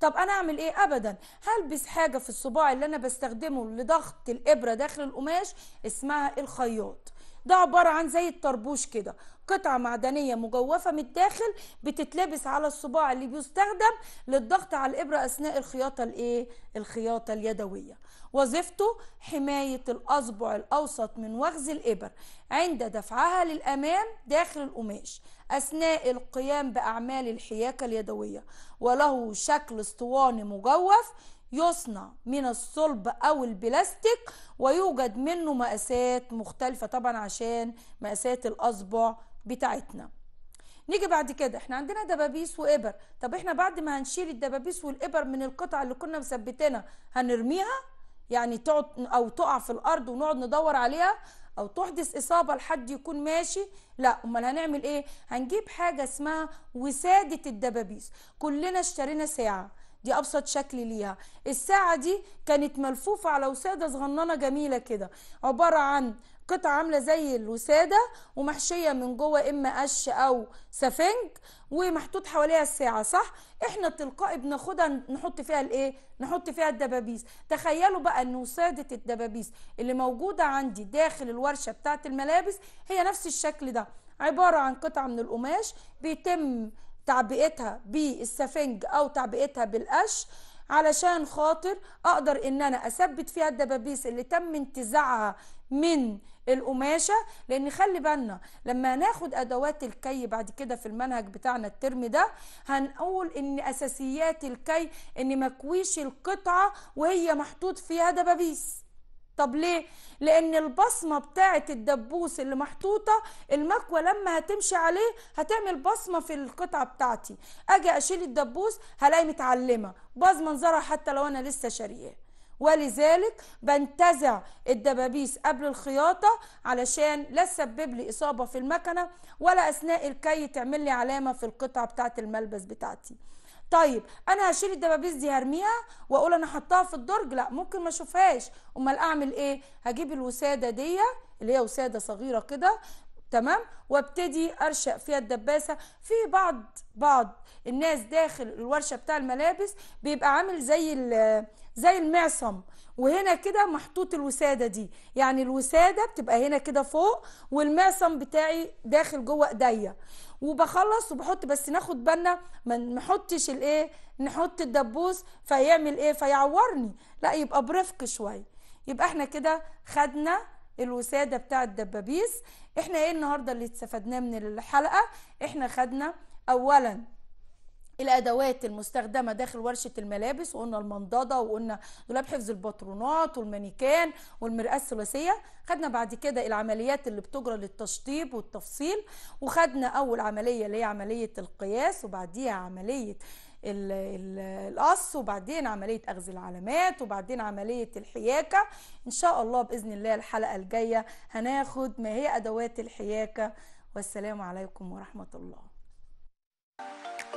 طب انا اعمل ايه ابدا هلبس حاجه في الصباع اللي انا بستخدمه لضغط الابره داخل القماش اسمها الخياط ده عباره عن زي الطربوش كده قطعة معدنية مجوفة من الداخل بتتلبس على الصباع اللي بيستخدم للضغط على الإبرة أثناء الخياطة الإيه؟ الخياطة اليدوية وظيفته حماية الأصبع الأوسط من وغز الإبر عند دفعها للأمام داخل القماش أثناء القيام بأعمال الحياكة اليدوية وله شكل اسطواني مجوف يصنع من الصلب او البلاستيك ويوجد منه مقاسات مختلفه طبعا عشان مقاسات الاصبع بتاعتنا نيجي بعد كده احنا عندنا دبابيس وابر طب احنا بعد ما هنشيل الدبابيس والابر من القطع اللي كنا مثبتينها هنرميها يعني تقعد او تقع في الارض ونقعد ندور عليها او تحدث اصابه لحد يكون ماشي لا امال هنعمل ايه هنجيب حاجه اسمها وساده الدبابيس كلنا اشترينا ساعه دي ابسط شكل ليها الساعه دي كانت ملفوفه على وساده صغننه جميله كده عباره عن قطعه عامله زي الوساده ومحشيه من جوه اما قش او سفنج ومحطوط حواليها الساعه صح احنا تلقائي بناخدها نحط فيها الايه نحط فيها الدبابيس تخيلوا بقى ان وساده الدبابيس اللي موجوده عندي داخل الورشه بتاعه الملابس هي نفس الشكل ده عباره عن قطعه من القماش بيتم تعبئتها بالسفنج او تعبئتها بالقش علشان خاطر اقدر ان انا اثبت فيها الدبابيس اللي تم انتزاعها من القماشه لان خلي بالنا لما هناخد ادوات الكي بعد كده في المنهج بتاعنا الترم ده هنقول ان اساسيات الكي ان مكويش القطعه وهي محطوط فيها دبابيس طب ليه؟ لأن البصمة بتاعة الدبوس اللي محطوطة المكوة لما هتمشي عليه هتعمل بصمة في القطعة بتاعتي أجي أشيل الدبوس هلاقي متعلمة باظ منظرها حتى لو أنا لسه شارياه ولذلك بنتزع الدبابيس قبل الخياطة علشان لا تسبب لي إصابة في المكنة ولا أثناء الكي تعمل لي علامة في القطعة بتاعة الملبس بتاعتي طيب انا هشيل الدبابيس دي هرميها واقول انا حطها في الدرج لا ممكن ما اشوفهاش امال اعمل ايه هجيب الوساده دي اللي هي وساده صغيره كده تمام وابتدي ارشق فيها الدباسه في بعض بعض الناس داخل الورشه بتاع الملابس بيبقى عامل زي زي المعصم وهنا كده محطوط الوساده دي يعني الوساده بتبقى هنا كده فوق والمعصم بتاعي داخل جوه ايديا وبخلص وبحط بس ناخد بالنا ما نحطش الايه نحط الدبوس فيعمل ايه فيعورني لا يبقى برفق شويه يبقى احنا كده خدنا الوساده بتاع الدبابيس احنا ايه النهارده اللي استفدناه من الحلقه احنا خدنا اولا الادوات المستخدمه داخل ورشه الملابس وقلنا المنضده وقلنا دولاب حفظ الباترونات والمانيكان والمراه الثلاثيه خدنا بعد كده العمليات اللي بتجرى للتشطيب والتفصيل وخدنا اول عمليه اللي هي عمليه القياس وبعديها عمليه القص وبعدين عمليه اخذ العلامات وبعدين عمليه الحياكه ان شاء الله باذن الله الحلقه الجايه هناخد ما هي ادوات الحياكه والسلام عليكم ورحمه الله